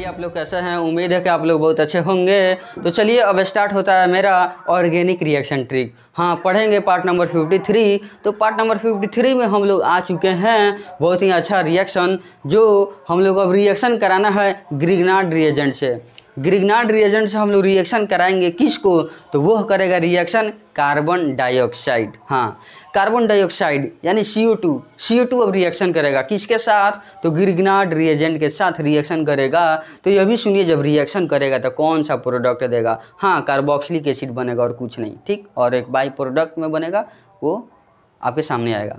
चलिए आप लोग कैसे हैं उम्मीद है कि आप लोग बहुत अच्छे होंगे तो चलिए अब स्टार्ट होता है मेरा ऑर्गेनिक रिएक्शन ट्रिक हाँ पढ़ेंगे पार्ट नंबर 53 तो पार्ट नंबर 53 में हम लोग आ चुके हैं बहुत ही अच्छा रिएक्शन जो हम लोग अब रिएक्शन कराना है ग्रिगनाड रिएजेंट से ग्रिगनाड रिएजेंट से हम लोग रिएक्शन कराएंगे किसको तो वह करेगा रिएक्शन कार्बन डाइऑक्साइड हाँ कार्बन डाइऑक्साइड यानी C O two C O two अब रिएक्शन करेगा किसके साथ तो गिरगनाड रिएजेंट के साथ रिएक्शन करेगा तो ये भी सुनिए जब रिएक्शन करेगा तो कौन सा प्रोडक्ट देगा हाँ कार्बोक्सिलिक एसिड बनेगा और कुछ नहीं ठीक और एक बाई प्रोडक्ट में बनेगा वो आपके सामने आएगा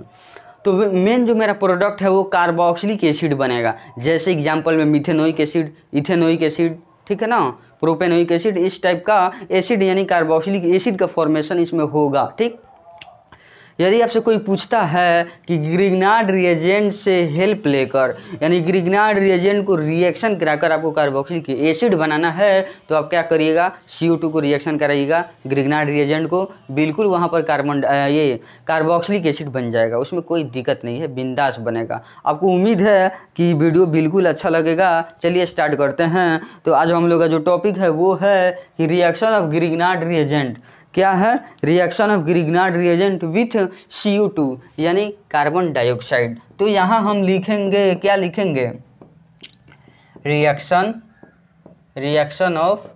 तो मेन जो मेरा प्रोडक्ट है वो कार्बोक्सिलिक एसिड बनेगा जैसे एग्जाम्पल में मिथेनोइक एसिड इथेनोइक एसिड ठीक है ना प्रोपेनोइक एसिड इस टाइप का एसिड यानी कार्बोक्सिलिक एसिड का फॉर्मेशन इसमें होगा ठीक यदि आपसे कोई पूछता है कि ग्रिगनाड रिएजेंट से हेल्प लेकर यानी ग्रिगनाड रिएजेंट को रिएक्शन कराकर आपको कार्बोक्सिल की एसिड बनाना है तो आप क्या करिएगा सी को रिएक्शन कराइएगा ग्रिगनाड रिएजेंट को बिल्कुल वहाँ पर कार्बन ये कार्बोक्सिलिक एसिड बन जाएगा उसमें कोई दिक्कत नहीं है बिंदास बनेगा आपको उम्मीद है कि वीडियो बिल्कुल अच्छा लगेगा चलिए स्टार्ट करते हैं तो आज हम लोग का जो टॉपिक है वो है कि रिएक्शन ऑफ ग्रिगनाड रिएजेंट क्या है reaction of Grignard reagent with C O two यानी कार्बन डाइऑक्साइड तो यहाँ हम लिखेंगे क्या लिखेंगे reaction reaction of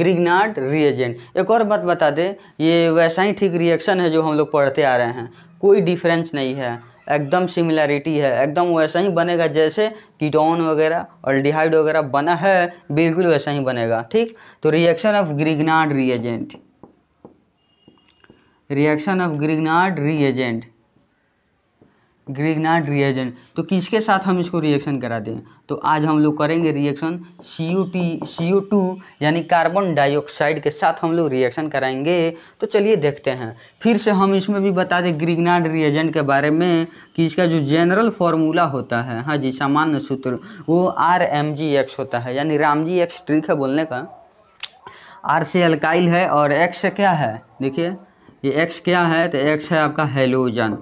Grignard reagent एक और बात बता दें ये वैसा ही ठीक रिएक्शन है जो हम लोग पढ़ते आ रहे हैं कोई डिफरेंस नहीं है एकदम सिमिलैरिटी है एकदम वैसा ही बनेगा जैसे कीटोन वगैरह और डिहाइड वगैरह बना है बिल्कुल वैसा ही बनेगा ठीक तो reaction of Grignard reagent reaction of Grignard reagent Grignard reagent तो किसके साथ हम इसको रिएक्शन करा दें तो आज हम लोग करेंगे reaction C O T C O two यानी कार्बन डाइऑक्साइड के साथ हम लोग रिएक्शन कराएंगे तो चलिए देखते हैं फिर से हम इसमें भी बता दें ग्रिगनाड रिएजेंट के बारे में कि इसका जो जनरल फॉर्मूला होता है हाँ जी सामान्य सूत्र वो आर एम जी एक्स होता है यानी राम जी एक्स ट्रिक है बोलने का आर से अल्काइल है और एक्स क्या है देखिए ये एक्स क्या है तो एक्स है आपका हेलोजन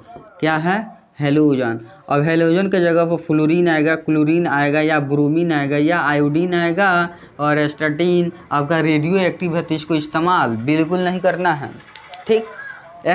क्या है हेलोजन अब हेलोजन के जगह पर फ्लोरीन आएगा क्लोरीन आएगा या ब्रोमीन आएगा या आयोडीन आएगा और एस्टाटीन आपका रेडियो एक्टिव है तो इसको इस्तेमाल बिल्कुल नहीं करना है ठीक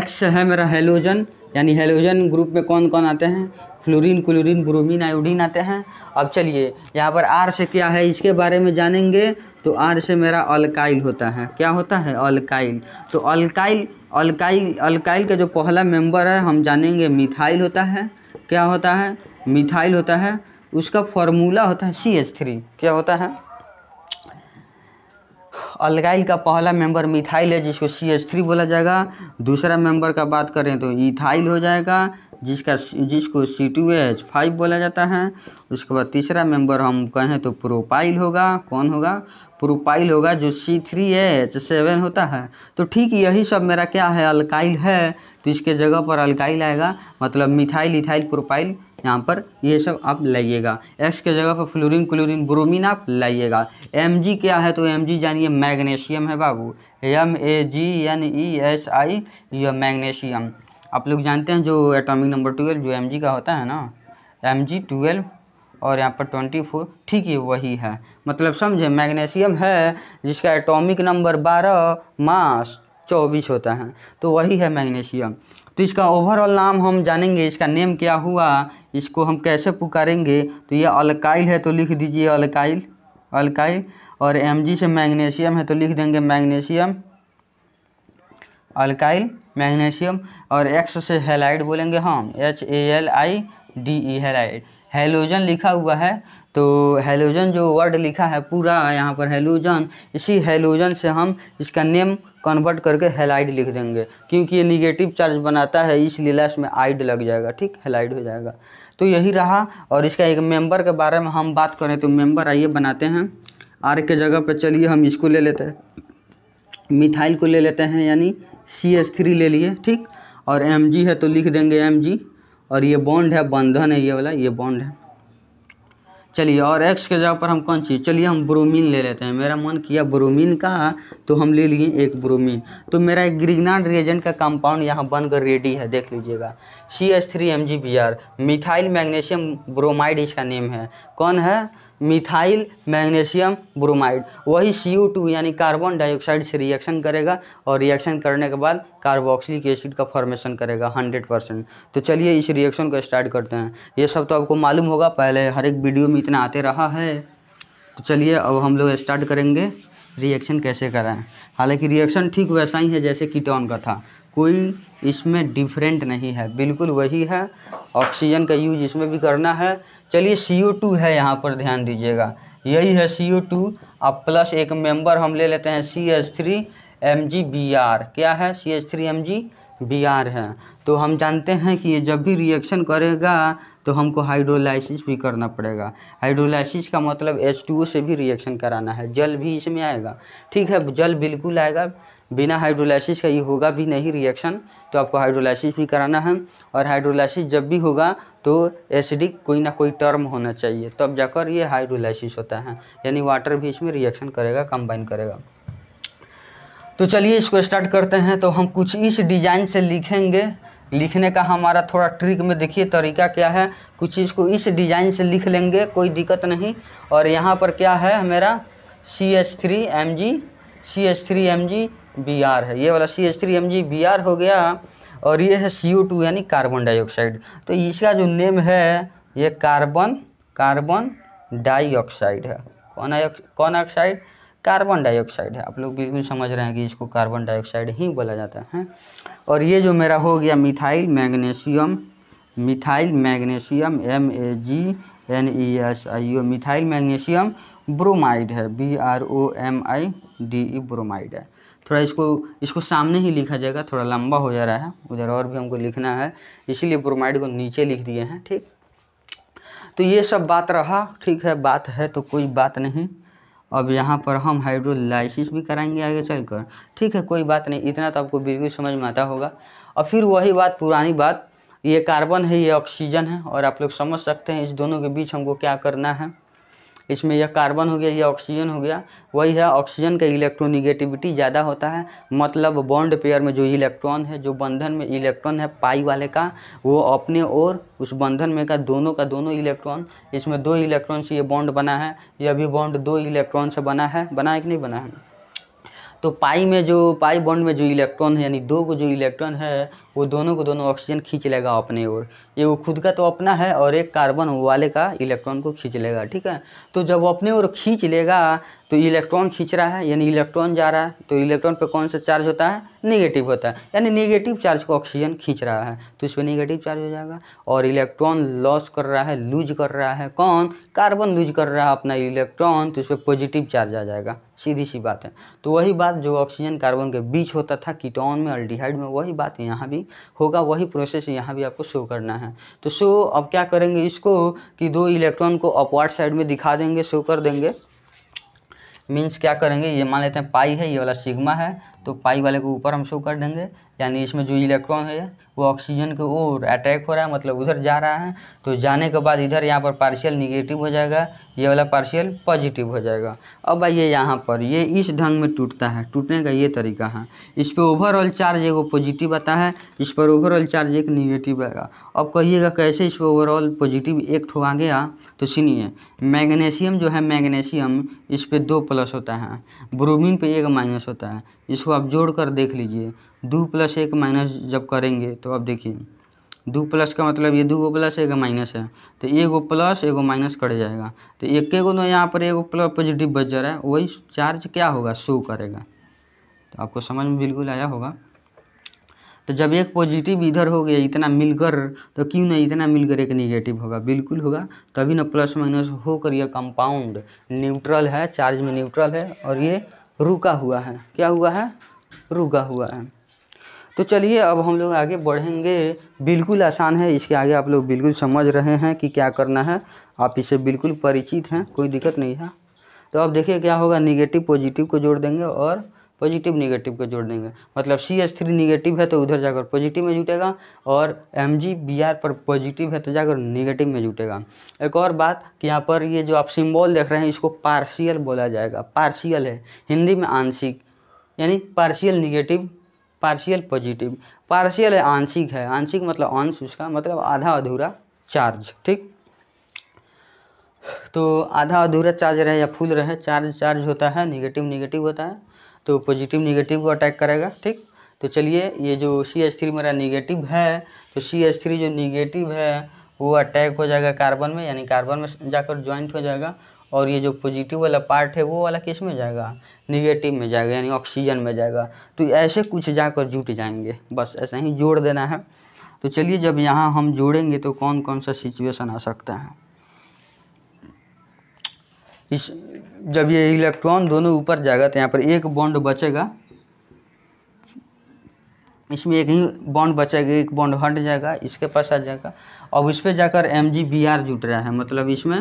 एक्स है मेरा हेलोजन यानी हेलोजन ग्रुप में कौन कौन आते हैं फ्लोरीन क्लोरीन ब्रोमीन आयोडीन आते हैं अब चलिए यहाँ पर आर से क्या है इसके बारे में जानेंगे तो आर से मेरा अल्काइल होता है क्या होता है अल्काइल तो अल्काइल अल्काइल अल्काइल का जो पहला मेंबर है हम जानेंगे मिथाइल होता है क्या होता है मिथाइल होता है उसका फॉर्मूला होता है सी एच थ्री क्या होता है अल्काइल का पहला मेंबर मिथाइल है जिसको सी एच थ्री बोला जाएगा दूसरा मेंबर का बात करें तो इथाइल हो जाएगा जिसका जिसको सी टू एच फाइव बोला जाता है उसके बाद तीसरा मेंबर हम कहें तो प्रोपाइल होगा कौन होगा प्रोपाइल होगा जो सी थ्री एच सेवन होता है तो ठीक यही सब मेरा क्या है अल्काइल है तो इसके जगह पर अल्काइल आएगा मतलब मिथाइल इथाइल प्रोपाइल यहाँ पर ये सब आप लाइएगा एक्स के जगह पर फ्लोरिन क्लोरिन ब्रोमिन आप लाइएगा एम जी क्या है तो एम जी जानिए मैग्नेशियम है बाबू M A G N E S I यह मैग्नेशियम आप लोग जानते हैं जो एटॉमिक नंबर ट्वेल्व जो एम का होता है ना एम जी और यहाँ पर ट्वेंटी फोर ठीक है वही है मतलब समझे मैग्नीशियम है जिसका एटॉमिक नंबर बारह मास चौबीस होता है तो वही है मैग्नीशियम तो इसका ओवरऑल नाम हम जानेंगे इसका नेम क्या हुआ इसको हम कैसे पुकारेंगे तो ये अलकाइल है तो लिख दीजिए अलकाइल अलकाइल और एम से मैग्नीशियम है तो लिख देंगे मैग्नीशियम अल्काइल मैग्नीशियम और एक्स से हेलाइड बोलेंगे हम H A L I D E halide halogen लिखा हुआ है तो हेलोजन जो वर्ड लिखा है पूरा यहाँ पर हेलोजन इसी हेलोजन से हम इसका नेम कन्वर्ट करके हेलाइड लिख देंगे क्योंकि ये निगेटिव चार्ज बनाता है इसलिए लास्ट में आइड लग जाएगा ठीक हेलाइड हो जाएगा तो यही रहा और इसका एक मेंबर के बारे में हम बात करें तो मेंबर आइए बनाते हैं आर के जगह पर चलिए हम इसको ले लेते हैं मिथाइल को ले लेते हैं यानी सी एच थ्री ले लिए ठीक और एम जी है तो लिख देंगे एम जी और ये बॉन्ड है बंधन है ये वाला ये बॉन्ड है चलिए और एक्स के जगह पर हम कौन चाहिए चलिए हम ब्रोमीन ले लेते हैं मेरा मन किया ब्रोमीन का तो हम ले लिए एक ब्रोमीन तो मेरा एक ग्रिगनाड रिएजेंट का कंपाउंड यहाँ बनकर रेडी है देख लीजिएगा C H three M G B R methyl magnesium bromide इसका नेम है कौन है मिथाइल मैग्नीशियम ब्रोमाइड वही सी टू यानी कार्बन डाइऑक्साइड से रिएक्शन करेगा और रिएक्शन करने के बाद कार्बोक्सिलिक एसिड का फॉर्मेशन करेगा 100 परसेंट तो चलिए इस रिएक्शन को स्टार्ट करते हैं ये सब तो आपको मालूम होगा पहले हर एक वीडियो में इतना आते रहा है तो चलिए अब हम लोग स्टार्ट करेंगे रिएक्शन कैसे कराएँ हालांकि रिएक्शन ठीक वैसा ही है जैसे कीटोन का था कोई इसमें डिफरेंट नहीं है बिल्कुल वही है ऑक्सीजन का यूज इसमें भी करना है चलिए सी ओ टू है यहाँ पर ध्यान दीजिएगा यही है सी ओ टू अब प्लस एक मेंबर हम ले लेते हैं C H three M G B R क्या है C H three M G B R है तो हम जानते हैं कि ये जब भी रिएक्शन करेगा तो हमको हाइड्रोलाइसिस भी करना पड़ेगा हाइड्रोलाइसिस का मतलब H2O टू से भी रिएक्शन कराना है जल भी इसमें आएगा ठीक है जल बिल्कुल आएगा बिना हाइड्रोलाइसिस का ये होगा भी नहीं रिएक्शन तो आपको हाइड्रोलाइसिस भी कराना है और हाइड्रोलाइसिस जब भी होगा तो एसिडिक कोई ना कोई टर्म होना चाहिए तब तो जाकर ये हाइड्रोलाइसिस होता है यानी वाटर भी इसमें रिएक्शन करेगा कंबाइन करेगा तो चलिए इसको स्टार्ट करते हैं तो हम कुछ इस डिजाइन से लिखेंगे लिखने का हमारा थोड़ा ट्रिक में देखिए तरीका क्या है कुछ इसको इस डिज़ाइन से लिख लेंगे कोई दिक्कत नहीं और यहाँ पर क्या है मेरा C H three M G C H three M G B R है ये वाला C H three M G B R हो गया और ये है सी ओ टू यानी कार्बन डाइऑक्साइड तो इसका जो नेम है ये कार्बन कार्बन डाइऑक्साइड है कौन कौन ऑक्साइड कार्बन डाइऑक्साइड है आप लोग बिल्कुल समझ रहे हैं कि इसको कार्बन डाइऑक्साइड ही बोला जाता है और ये जो मेरा हो गया methyl magnesium methyl magnesium M A G N E S I O methyl magnesium bromide है B R O M I D E bromide है थोड़ा इसको इसको सामने ही लिखा जाएगा थोड़ा लंबा हो जा रहा है उधर और भी हमको लिखना है इसीलिए ब्रोमाइड को नीचे लिख दिए हैं ठीक तो ये सब बात रहा ठीक है बात है तो कोई बात नहीं अब यहाँ पर हम हाइड्रोलाइसिस भी कराएंगे आगे चलकर ठीक है कोई बात नहीं इतना तो आपको बिल्कुल समझ में आता होगा और फिर वही बात पुरानी बात ये कार्बन है ये ऑक्सीजन है और आप लोग समझ सकते हैं इस दोनों के बीच हमको क्या करना है इसमें यह कार्बन हो गया यह ऑक्सीजन हो गया वही है ऑक्सीजन का इलेक्ट्रोनिगेटिविटी ज़्यादा होता है मतलब बॉन्ड पेयर में जो इलेक्ट्रॉन है जो बंधन में इलेक्ट्रॉन है पाई वाले का वो अपने और उस बंधन में का दोनों का दोनों इलेक्ट्रॉन इसमें दो इलेक्ट्रॉन से ये बॉन्ड बना है यह भी बॉन्ड दो इलेक्ट्रॉन से बना है बना है कि नहीं बना है तो पाई में जो पाई बॉन्ड में जो इलेक्ट्रॉन है यानी दो को जो इलेक्ट्रॉन है वो दोनों को दोनों ऑक्सीजन खींच लेगा अपने ओर ये वो खुद का तो अपना है और एक कार्बन वाले का इलेक्ट्रॉन को खींच लेगा ठीक है तो जब वो अपने ओर खींच लेगा तो इलेक्ट्रॉन खींच रहा है यानी इलेक्ट्रॉन जा रहा है तो इलेक्ट्रॉन पे कौन सा चार्ज होता है नेगेटिव होता है यानी नेगेटिव चार्ज को ऑक्सीजन खींच रहा है तो इसमें नेगेटिव चार्ज हो जाएगा और इलेक्ट्रॉन लॉस कर रहा है लूज कर रहा है कौन कार्बन लूज कर रहा है अपना इलेक्ट्रॉन तो इसमें पर पॉजिटिव चार्ज आ जाएगा सीधी सी बात है तो वही बात जो ऑक्सीजन कार्बन के बीच होता था कीटोन में अल्डिहाइड में वही बात यहाँ भी सेटिंग होगा वही प्रोसेस यहाँ भी आपको शो करना है तो शो अब क्या करेंगे इसको कि दो इलेक्ट्रॉन को अपवर्ड साइड में दिखा देंगे शो कर देंगे मीन्स क्या करेंगे ये मान लेते हैं पाई है ये वाला सिग्मा है तो पाई वाले को ऊपर हम शो कर देंगे यानी इसमें जो इलेक्ट्रॉन है वो ऑक्सीजन के ओर अटैक हो रहा है मतलब उधर जा रहा है तो जाने के बाद इधर यहाँ पर पार्शियल निगेटिव हो जाएगा ये वाला पार्शियल पॉजिटिव हो जाएगा अब आइए यहाँ पर ये इस ढंग में टूटता है टूटने का ये तरीका है इस पर ओवरऑल चार्ज एक पॉजिटिव आता है इस पर ओवरऑल चार्ज एक निगेटिव आएगा अब कहिएगा कैसे इस पर ओवरऑल पॉजिटिव एक आ गया तो सुनिए मैग्नेशियम जो है मैग्नेशियम इस पर दो प्लस होता है ब्रोमिन पे एक माइनस होता है इसको आप जोड़ कर देख लीजिए दो प्लस एक माइनस जब करेंगे तो अब देखिए दो प्लस का मतलब ये दो गो प्लस एगो माइनस है तो गो प्लस एगो माइनस कट जाएगा तो एक गो ना तो यहाँ पर एगो प्लस पॉजिटिव बच जा रहा है वही चार्ज क्या होगा शो करेगा तो आपको समझ में बिल्कुल आया होगा तो जब एक पॉजिटिव इधर हो गया इतना मिलकर तो क्यों ना इतना मिलकर एक निगेटिव होगा बिल्कुल होगा तभी ना प्लस माइनस होकर यह कंपाउंड न्यूट्रल है चार्ज में न्यूट्रल है और ये रुका हुआ है क्या हुआ है रुका हुआ है तो चलिए अब हम लोग आगे बढ़ेंगे बिल्कुल आसान है इसके आगे आप लोग बिल्कुल समझ रहे हैं कि क्या करना है आप इसे बिल्कुल परिचित हैं कोई दिक्कत नहीं है तो अब देखिए क्या होगा निगेटिव पॉजिटिव को जोड़ देंगे और पॉजिटिव निगेटिव को जोड़ देंगे मतलब सी एस थ्री निगेटिव है तो उधर जाकर पॉजिटिव में जुटेगा और एम जी बी आर पर पॉजिटिव है तो जाकर निगेटिव में जुटेगा एक और बात कि यहाँ पर ये जो आप सिंबल देख रहे हैं इसको पार्शियल बोला जाएगा पार्शियल है हिंदी में आंशिक यानी partial negative partial positive partial है आंशिक है आंशिक मतलब अंश उसका मतलब आधा अधूरा चार्ज ठीक तो आधा अधूरा चार्ज रहे या फुल रहे चार्ज चार्ज होता है निगेटिव निगेटिव होता है तो पॉजिटिव निगेटिव को अटैक करेगा ठीक तो चलिए ये जो सी एच थ्री मेरा निगेटिव है तो सी एच थ्री जो निगेटिव है वो अटैक हो जाएगा कार्बन में यानी कार्बन में जाकर ज्वाइंट हो जाएगा और ये जो पॉजिटिव वाला पार्ट है वो वाला किस में जाएगा निगेटिव में जाएगा यानी ऑक्सीजन में जाएगा तो ऐसे कुछ जाकर जुट जाएंगे बस ऐसा ही जोड़ देना है तो चलिए जब यहाँ हम जोड़ेंगे तो कौन कौन सा सिचुएशन आ सकता है इस जब ये इलेक्ट्रॉन दोनों ऊपर जाएगा तो यहाँ पर एक बॉन्ड बचेगा इसमें एक ही बॉन्ड बचेगा एक बॉन्ड हट जाएगा इसके पास आ जाएगा और इस पर जाकर एम जी बी आर जुट रहा है मतलब इसमें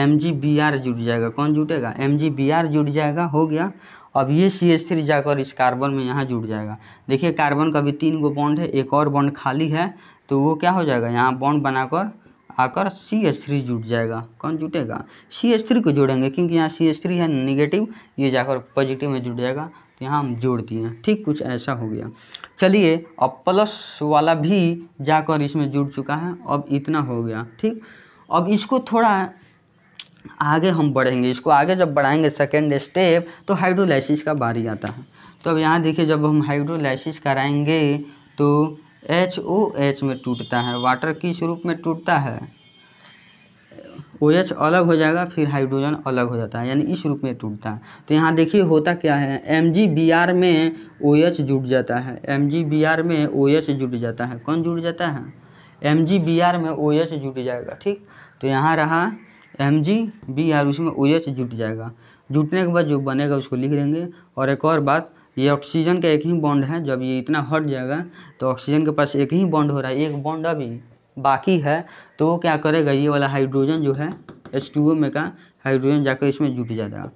एम जी बी आर जुड़ जाएगा कौन जुटेगा एम जी बी आर जुड़ जाएगा हो गया अब ये सी एस थ्री जाकर इस कार्बन में यहाँ जुड़ जाएगा देखिए कार्बन का भी तीन गो बॉन्ड है एक और बॉन्ड खाली है तो वो क्या हो जाएगा यहाँ बॉन्ड बनाकर आकर सी एस थ्री जुट जाएगा कौन जुटेगा सी एस थ्री को जोड़ेंगे क्योंकि यहाँ सी एस थ्री है निगेटिव ये जाकर पॉजिटिव में जुट जाएगा तो यहाँ हम जोड़ दिए ठीक कुछ ऐसा हो गया चलिए अब प्लस वाला भी जाकर इसमें जुड़ चुका है अब इतना हो गया ठीक अब इसको थोड़ा आगे हम बढ़ेंगे इसको आगे जब बढ़ाएंगे सेकेंड स्टेप तो हाइड्रोलाइसिस का बारी आता है तो अब यहाँ देखिए जब हम हाइड्रोलाइसिस कराएंगे तो एच ओ एच में टूटता है वाटर किस रूप में टूटता है ओ एच अलग हो जाएगा फिर हाइड्रोजन अलग हो जाता है यानी इस रूप में टूटता है तो यहाँ देखिए होता क्या है एम जी बी आर में ओ एच जुट जाता है एम जी बी आर में ओ एच जुट जाता है कौन जुट जाता है एम जी बी आर में ओ एच जुट जाएगा ठीक तो यहाँ रहा एम जी बी आर उसी में ओ एच जुट जाएगा जुटने के बाद जो बनेगा उसको लिख देंगे और एक और बात ये ऑक्सीजन का एक ही बॉन्ड है जब ये इतना हट जाएगा तो ऑक्सीजन के पास एक ही बॉन्ड हो रहा है एक बॉन्ड अभी बाकी है तो वो क्या करेगा ये वाला हाइड्रोजन जो है एच टू ओ में का हाइड्रोजन जाकर इसमें जुट जाएगा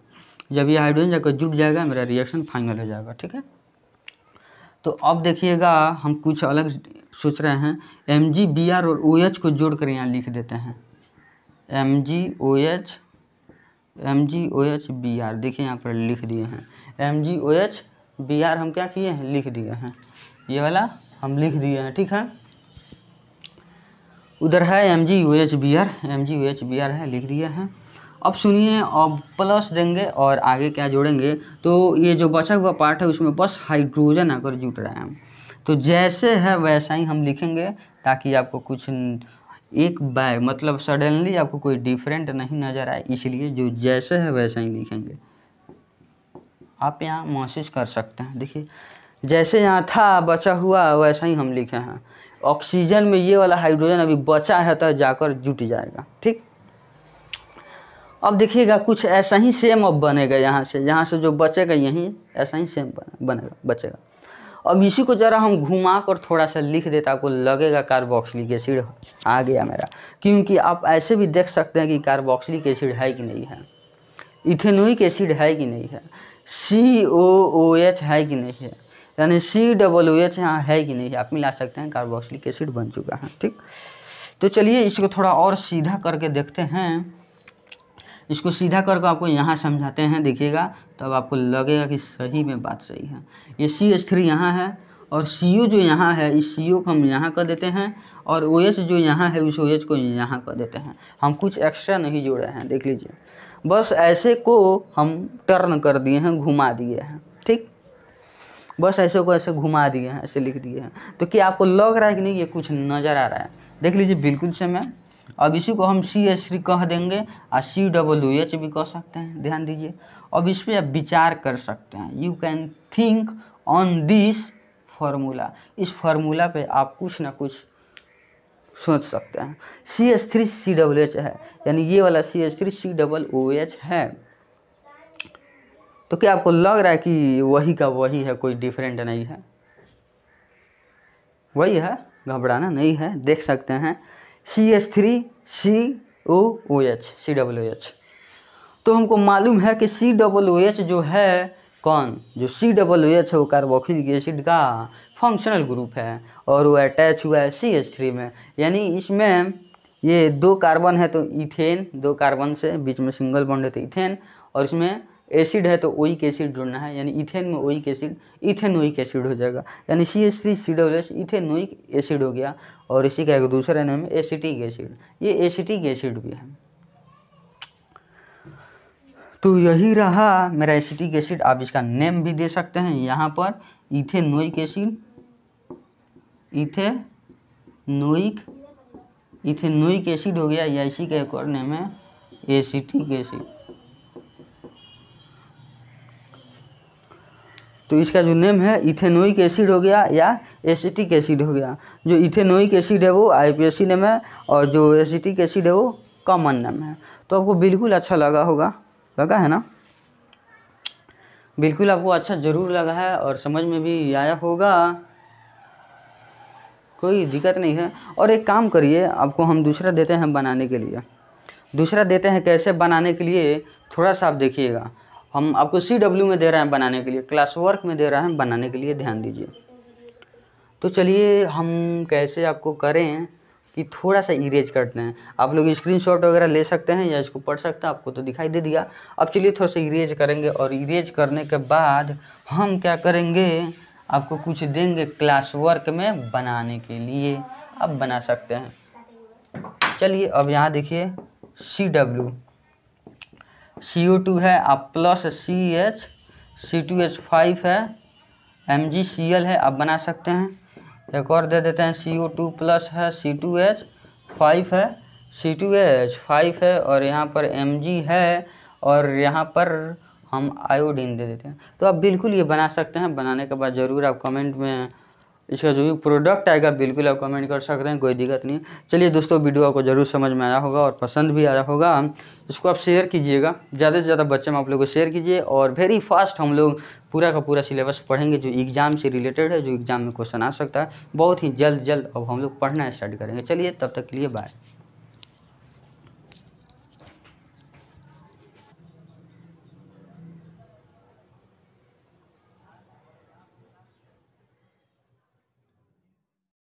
जब ये हाइड्रोजन जाकर जुट जाएगा मेरा रिएक्शन फाइनल हो जाएगा ठीक है तो अब देखिएगा हम कुछ अलग सोच रहे हैं एम जी बी आर और ओ OH एच को जोड़ कर यहाँ लिख देते हैं M G O H M G O H B R देखिए यहाँ पर लिख दिए हैं M G O H B R हम क्या किए हैं लिख दिए हैं ये वाला हम लिख दिए हैं ठीक है उधर है M G O H B R M G O H B R है लिख दिया है अब सुनिए अब प्लस देंगे और आगे क्या जोड़ेंगे तो ये जो बचा हुआ पार्ट है उसमें बस हाइड्रोजन आकर जुट रहा है तो जैसे है वैसा ही हम लिखेंगे ताकि आपको कुछ एक बैग मतलब सडनली आपको कोई डिफरेंट नहीं नज़र आए इसलिए जो जैसे है वैसे ही लिखेंगे आप यहाँ महसूस कर सकते हैं देखिए जैसे यहाँ था बचा हुआ वैसा ही हम लिखे हैं ऑक्सीजन में ये वाला हाइड्रोजन अभी बचा है तो जाकर जुट जाएगा ठीक अब देखिएगा कुछ ऐसा ही सेम अब बनेगा यहाँ से यहाँ से जो बचेगा यहीं ऐसा ही सेम बनेगा बचेगा अब इसी को ज़रा हम घुमा कर थोड़ा सा लिख देता आपको लगेगा कार्बोक्सिलिक एसिड आ गया मेरा क्योंकि आप ऐसे भी देख सकते हैं कि कार्बोक्सिलिक एसिड है कि नहीं है इथेनोइक एसिड है कि नहीं है सी ओ ओ एच है कि नहीं है यानी सी डबल ओ एच यहाँ है कि नहीं है आप मिला सकते हैं कार्बोक्सिलिक एसिड बन चुका है ठीक तो चलिए इसको थोड़ा और सीधा करके देखते हैं इसको सीधा करके आपको यहाँ समझाते हैं देखिएगा तब आपको लगेगा कि सही में बात सही है ये सी एच थ्री यहाँ है और सी ओ जो यहाँ है इस सी ओ को हम यहाँ कर देते हैं और ओ एच जो यहाँ है उस ओ एच को यहाँ कर देते हैं हम कुछ एक्स्ट्रा नहीं जोड़े हैं देख लीजिए बस ऐसे को हम टर्न कर दिए हैं घुमा दिए हैं ठीक बस ऐसे को ऐसे घुमा दिए हैं ऐसे लिख दिए हैं तो क्या आपको लग रहा है कि नहीं ये कुछ नज़र आ रहा है देख लीजिए बिल्कुल समय अब इसी को हम सी एच थ्री कह देंगे और सी डब्ल्यू एच भी कह सकते हैं ध्यान दीजिए अब इस पर आप विचार कर सकते हैं you can think on this formula इस फार्मूला पे आप कुछ ना कुछ सोच सकते हैं C H three C W H है यानी ये वाला C H three C double O H है तो क्या आपको लग रहा है कि वही का वही है कोई डिफरेंट नहीं है वही है घबराना नहीं है देख सकते हैं C H three C O O H C W H तो हमको मालूम है कि सी डब्ल्यू एच जो है कौन जो सी डब्ल्यू एच है वो कार्बोक्सिलिक एसिड का फंक्शनल ग्रुप है और वो अटैच हुआ है सी एच थ्री में यानी इसमें ये दो कार्बन है तो इथेन दो कार्बन से बीच में सिंगल बॉन्ड है तो इथेन और इसमें एसिड है तो ओइक एसिड जुड़ना है यानी इथेन में ओइक एसिड इथेनोइक एसिड हो जाएगा यानी C S three C W H ethanoic acid हो गया और इसी का एक दूसरा नाम है एसिटिक एसिड ये एसिटिक एसिड भी है तो यही रहा मेरा एसिटिक एसिड आप इसका नेम भी दे सकते हैं यहाँ पर ethanoic acid ethanoic ethanoic acid हो गया या इसी का एक और नेम है एसिटिक एसिड तो इसका जो नेम है इथेनोइक एसिड हो गया या एसिटिक एसिड हो गया जो इथेनोइक एसिड है वो आईपीएसी नेम है और जो एसिटिक एसिड है वो कॉमन नेम है तो आपको बिल्कुल अच्छा लगा होगा लगा है ना बिल्कुल आपको अच्छा ज़रूर लगा है और समझ में भी आया होगा कोई दिक्कत नहीं है और एक काम करिए आपको हम दूसरा देते हैं बनाने के लिए दूसरा देते हैं कैसे बनाने के लिए थोड़ा सा आप देखिएगा हम आपको सी डब्ल्यू में दे रहे हैं बनाने के लिए क्लास वर्क में दे रहे हैं बनाने के लिए ध्यान दीजिए तो चलिए हम कैसे आपको करें कि थोड़ा सा इरेज करते हैं आप लोग स्क्रीनशॉट वगैरह ले सकते हैं या इसको पढ़ सकते हैं आपको तो दिखाई दे दिया अब चलिए थोड़ा सा इरेज करेंगे और इरेज करने के बाद हम क्या करेंगे आपको कुछ देंगे क्लास वर्क में बनाने के लिए आप बना सकते हैं चलिए अब यहाँ देखिए C W C O two है आप plus C H C two H five है एम जी सी एल है आप बना सकते हैं एक और दे देते हैं सी ओ टू प्लस है सी टू एच फाइव है सी टू एच फाइव है और यहाँ पर एम जी है और यहाँ पर हम आयोडीन दे देते हैं तो आप बिल्कुल ये बना सकते हैं बनाने के बाद ज़रूर आप कमेंट में इसका जो भी प्रोडक्ट आएगा बिल्कुल आप कमेंट कर सकते हैं कोई दिक्कत नहीं चलिए दोस्तों वीडियो आपको ज़रूर समझ में आया होगा और पसंद भी आया होगा इसको आप शेयर कीजिएगा ज़्यादा से ज़्यादा बच्चे में आप लोग को शेयर कीजिए और वेरी फास्ट हम लोग पूरा का पूरा सिलेबस पढ़ेंगे जो एग्ज़ाम से रिलेटेड है जो एग्ज़ाम में क्वेश्चन आ सकता है बहुत ही जल्द जल्द अब हम लोग पढ़ना स्टार्ट करेंगे चलिए तब तक के लिए बाय